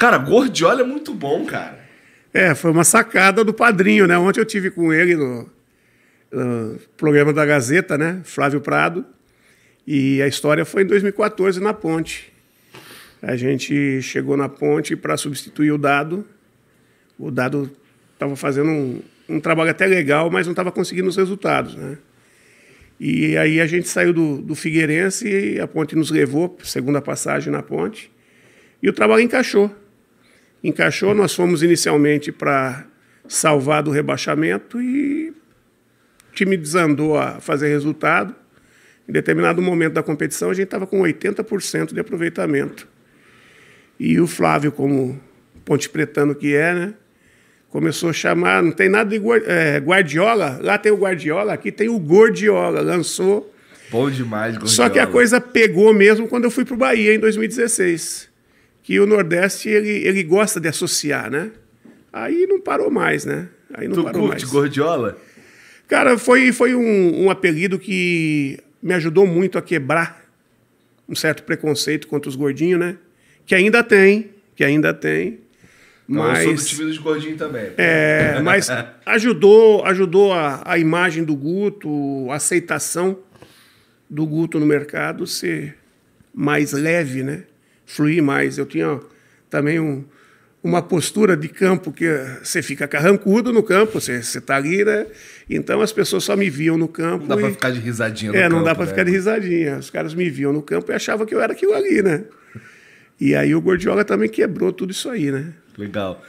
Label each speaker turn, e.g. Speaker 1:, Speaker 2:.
Speaker 1: Cara, Gordiola é muito bom, cara. É, foi uma sacada do padrinho, né? Ontem eu tive com ele no, no programa da Gazeta, né? Flávio Prado. E a história foi em 2014 na ponte. A gente chegou na ponte para substituir o dado. O dado estava fazendo um, um, trabalho até legal, mas não estava conseguindo os resultados. Né? E aí a gente saiu do, do Figueirense, a ponte nos levou, segunda passagem na ponte, e o trabalho encaixou encaixou. Nós fomos inicialmente para salvar do rebaixamento e o time desandou a fazer resultado. Em determinado momento da competição, a gente estava com 80% de aproveitamento. E o Flávio, como ponte pretano que é, né? Começou a chamar, não tem nada de é, Guardiola, lá tem o Guardiola, aqui tem o Gordiola, lançou. Bom demais, Gordiola. Só que a coisa pegou mesmo quando eu fui para o Bahia em 2016 que o Nordeste ele, ele gosta de associar, né? Aí não parou mais, né? Aí não tu parou curte mais. Gordiola? Cara, foi, foi um, um apelido que me ajudou muito a quebrar um certo preconceito contra os gordinhos, né? Que ainda tem, que ainda tem. mas então, eu sou do time dos gordinhos também. É, mas ajudou, ajudou a, a imagem do Guto, a aceitação do Guto no mercado ser mais leve, né? fluir mais. Eu tinha também um, uma postura de campo que você fica carrancudo no campo, você está ali, né? Então as pessoas só me viam no campo. Não dá e... para ficar de risadinha no É, não campo, dá para né? ficar de risadinha. Os caras me viam no campo e achavam que eu era aquilo ali, né? E aí o Gordiola também quebrou tudo isso aí, né? Legal.